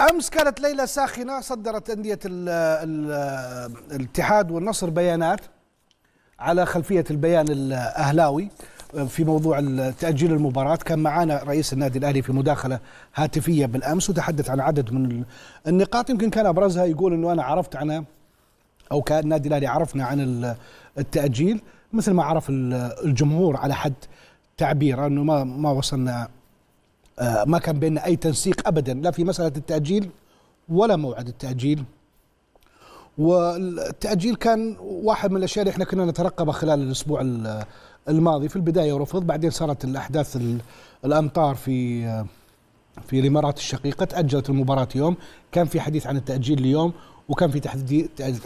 امس كانت ليله ساخنه صدرت انديه الاتحاد والنصر بيانات على خلفيه البيان الاهلاوي في موضوع تاجيل المباراه كان معنا رئيس النادي الاهلي في مداخله هاتفيه بالامس وتحدث عن عدد من النقاط يمكن كان ابرزها يقول انه انا عرفت عنها او كان النادي الاهلي عرفنا عن التاجيل مثل ما عرف الجمهور على حد تعبيره انه ما ما وصلنا آه، ما كان بيننا أي تنسيق أبدا لا في مسألة التأجيل ولا موعد التأجيل والتأجيل كان واحد من الأشياء اللي احنا كنا نترقبها خلال الأسبوع الماضي في البداية رفض بعدين صارت الأحداث الأمطار في آه، في الإمارات الشقيقة تأجلت المباراة يوم كان في حديث عن التأجيل ليوم وكان في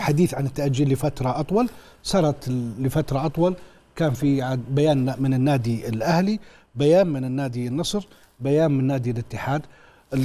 حديث عن التأجيل لفترة أطول صارت لفترة أطول كان في بيان من النادي الأهلي بيان من النادي النصر بيان من نادي الاتحاد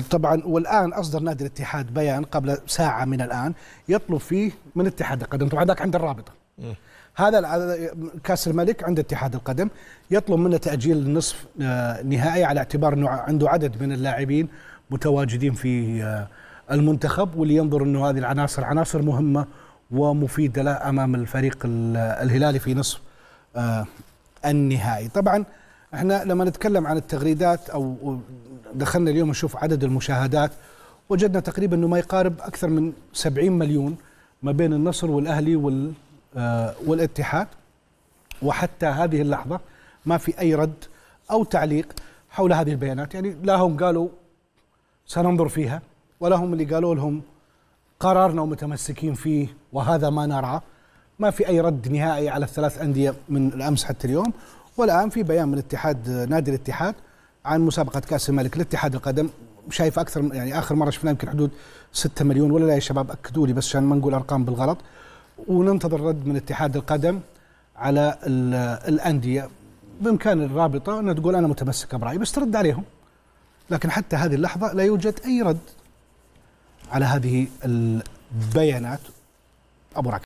طبعا والان اصدر نادي الاتحاد بيان قبل ساعه من الان يطلب فيه من اتحاد القدم طبعا ذاك عند الرابطه إيه. هذا كاس الملك عند اتحاد القدم يطلب منه تاجيل النصف آه، نهائي على اعتبار انه عنده عدد من اللاعبين متواجدين في آه، المنتخب واللي ينظر انه هذه العناصر عناصر مهمه ومفيده له امام الفريق الهلالي في نصف آه، النهائي طبعا احنا لما نتكلم عن التغريدات او دخلنا اليوم نشوف عدد المشاهدات وجدنا تقريبا انه ما يقارب اكثر من 70 مليون ما بين النصر والاهلي وال آه، والاتحاد وحتى هذه اللحظه ما في اي رد او تعليق حول هذه البيانات يعني لا هم قالوا سننظر فيها ولا هم اللي قالوا لهم قرارنا ومتمسكين فيه وهذا ما نراه ما في اي رد نهائي على الثلاث انديه من الامس حتى اليوم والآن في بيان من اتحاد نادي الاتحاد عن مسابقة كأس الملك لاتحاد القدم شايف أكثر يعني آخر مرة شفناه يمكن حدود 6 مليون ولا لا يا شباب أكدوا لي بس عشان ما نقول أرقام بالغلط وننتظر رد من اتحاد القدم على الأندية بإمكان الرابطة أنها تقول أنا متمسكة برأيي بس ترد عليهم لكن حتى هذه اللحظة لا يوجد أي رد على هذه البيانات أبو راكب